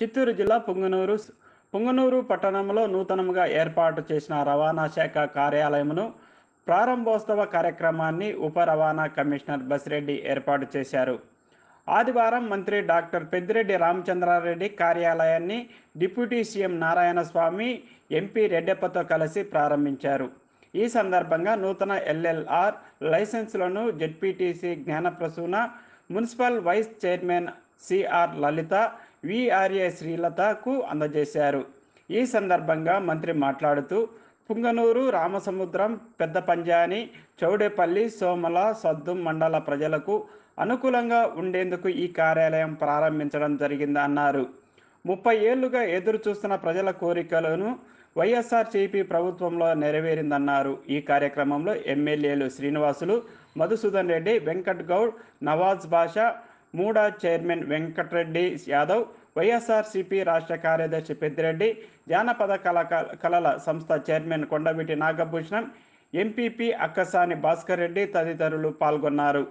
చిత్తూరు జిల్లా పొంగనూరు పొంగనూరు పట్టణంలో నూతనంగా ఏర్పాటు చేసిన రవాణా శాఖ కార్యాలయమును ప్రారంభోత్సవ కార్యక్రమాన్ని ఉప రవాణా కమిషనర్ బసిరెడ్డి ఏర్పాటు చేశారు ఆదివారం మంత్రి డాక్టర్ పెద్దిరెడ్డి రామచంద్రారెడ్డి కార్యాలయాన్ని డిప్యూటీ సీఎం నారాయణస్వామి ఎంపీ రెడ్డప్పతో కలిసి ప్రారంభించారు ఈ సందర్భంగా నూతన ఎల్ఎల్ఆర్ లైసెన్సులను ZPTC Gnanaprasuna municipal vice chairman CR Lalitha VRA శ్రీలతకు అందజేశారు ఈ సందర్భంగా మంత్రి మాట్లాడుతూ పుంగనూరు రామసముద్రం పెద్ద పంజాని చౌడేపల్లి సోమల సద్దు మండల ప్రజలకు అనుకూలంగా ఉండేందుకు ఈ కార్యాలయం ప్రారంభించడం జరిగిందన్నారు ముప్పై ఏళ్లుగా ఎదురు చూస్తున్న ప్రజల కోరికలను వైఎస్ఆర్సీపీ ప్రభుత్వంలో నెరవేరిందన్నారు ఈ కార్యక్రమంలో ఎమ్మెల్యేలు శ్రీనివాసులు మధుసూదన్ రెడ్డి వెంకట్ గౌడ్ నవాజ్ బాషా మూడా చైర్మన్ వెంకటరెడ్డి యాదవ్ వైఎస్ఆర్సీపీ రాష్ట్ర కార్యదర్శి పెద్దిరెడ్డి జానపద కళ కళల సంస్థ చైర్మన్ కొండవీటి నాగభూషణం ఎంపీపీ అక్కసాని భాస్కర్ రెడ్డి తదితరులు పాల్గొన్నారు